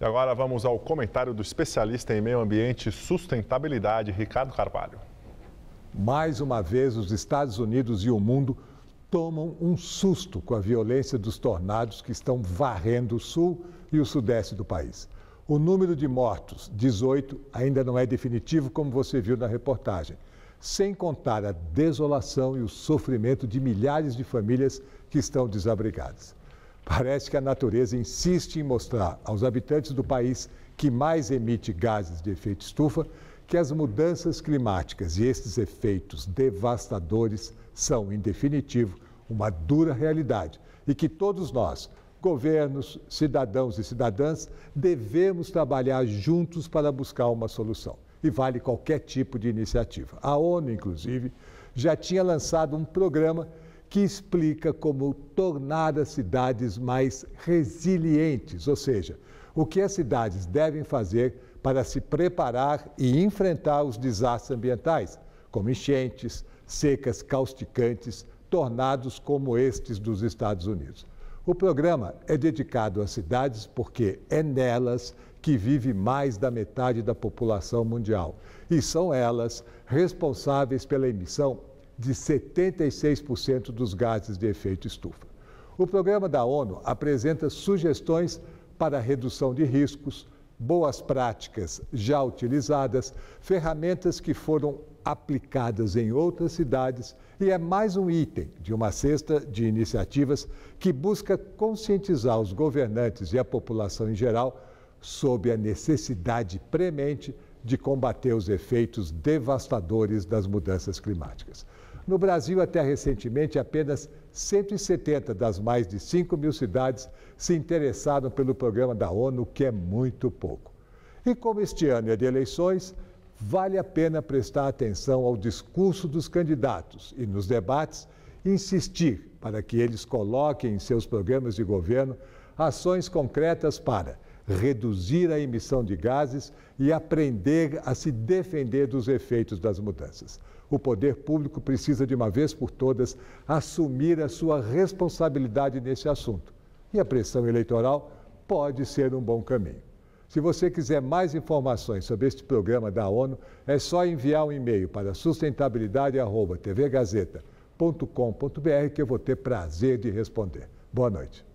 E agora vamos ao comentário do especialista em meio ambiente e sustentabilidade, Ricardo Carvalho. Mais uma vez, os Estados Unidos e o mundo tomam um susto com a violência dos tornados que estão varrendo o sul e o sudeste do país. O número de mortos, 18, ainda não é definitivo, como você viu na reportagem, sem contar a desolação e o sofrimento de milhares de famílias que estão desabrigadas. Parece que a natureza insiste em mostrar aos habitantes do país que mais emite gases de efeito estufa que as mudanças climáticas e esses efeitos devastadores são, em definitivo, uma dura realidade e que todos nós, governos, cidadãos e cidadãs, devemos trabalhar juntos para buscar uma solução. E vale qualquer tipo de iniciativa. A ONU, inclusive, já tinha lançado um programa que explica como tornar as cidades mais resilientes, ou seja, o que as cidades devem fazer para se preparar e enfrentar os desastres ambientais, como enchentes, secas causticantes, tornados como estes dos Estados Unidos. O programa é dedicado às cidades porque é nelas que vive mais da metade da população mundial e são elas responsáveis pela emissão de 76% dos gases de efeito estufa. O programa da ONU apresenta sugestões para redução de riscos, boas práticas já utilizadas, ferramentas que foram aplicadas em outras cidades e é mais um item de uma cesta de iniciativas que busca conscientizar os governantes e a população em geral sobre a necessidade premente de combater os efeitos devastadores das mudanças climáticas. No Brasil, até recentemente, apenas 170 das mais de 5 mil cidades se interessaram pelo programa da ONU, que é muito pouco. E como este ano é de eleições, vale a pena prestar atenção ao discurso dos candidatos e nos debates insistir para que eles coloquem em seus programas de governo ações concretas para reduzir a emissão de gases e aprender a se defender dos efeitos das mudanças. O poder público precisa, de uma vez por todas, assumir a sua responsabilidade nesse assunto. E a pressão eleitoral pode ser um bom caminho. Se você quiser mais informações sobre este programa da ONU, é só enviar um e-mail para sustentabilidade.tvgazeta.com.br que eu vou ter prazer de responder. Boa noite.